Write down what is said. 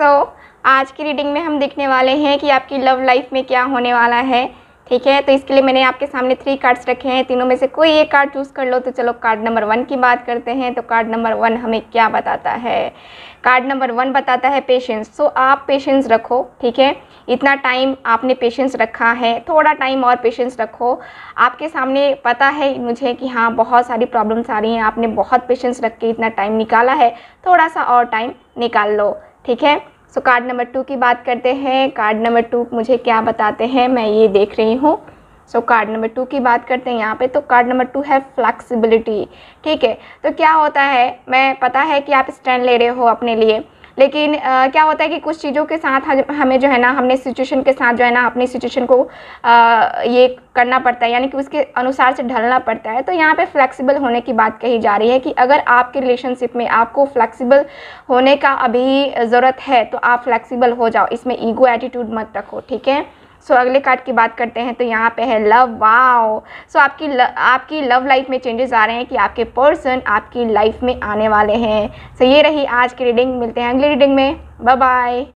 सो so, आज की reading में हम देखने वाले हैं कि आपकी लव लाइफ में क्या होने वाला है ठीक है तो इसके लिए मैंने आपके सामने थ्री कार्ड्स रखे हैं तीनों में से कोई एक कार्ड चूज़ कर लो तो चलो कार्ड नंबर वन की बात करते हैं तो कार्ड नंबर वन हमें क्या बताता है कार्ड नंबर वन बताता है पेशेंस सो so, आप पेशेंस रखो ठीक है इतना टाइम आपने पेशेंस रखा है थोड़ा टाइम और पेशेंस रखो आपके सामने पता है मुझे कि हाँ बहुत सारी प्रॉब्लम्स आ रही हैं आपने बहुत पेशेंस रख के इतना टाइम निकाला है थोड़ा सा और टाइम निकाल लो ठीक है सो कार्ड नंबर टू की बात करते हैं कार्ड नंबर टू मुझे क्या बताते हैं मैं ये देख रही हूँ सो कार्ड नंबर टू की बात करते हैं यहाँ पे तो कार्ड नंबर टू है फ्लैक्सिबिलिटी ठीक है तो क्या होता है मैं पता है कि आप स्टैंड ले रहे हो अपने लिए लेकिन आ, क्या होता है कि कुछ चीज़ों के साथ हमें जो है ना हमने सिचुएशन के साथ जो है ना अपनी सिचुएशन को आ, ये करना पड़ता है यानी कि उसके अनुसार से ढलना पड़ता है तो यहाँ पे फ्लेक्सिबल होने की बात कही जा रही है कि अगर आपके रिलेशनशिप में आपको फ्लेक्सिबल होने का अभी ज़रूरत है तो आप फ्लेक्सीबल हो जाओ इसमें ईगो एटीट्यूड मत रखो ठीक है सो so, अगले कार्ड की बात करते हैं तो यहाँ पे है लव वाओ सो आपकी ल, आपकी लव लाइफ में चेंजेस आ रहे हैं कि आपके पर्सन आपकी लाइफ में आने वाले हैं सो so, ये रही आज की रीडिंग मिलते हैं अगली रीडिंग में बाय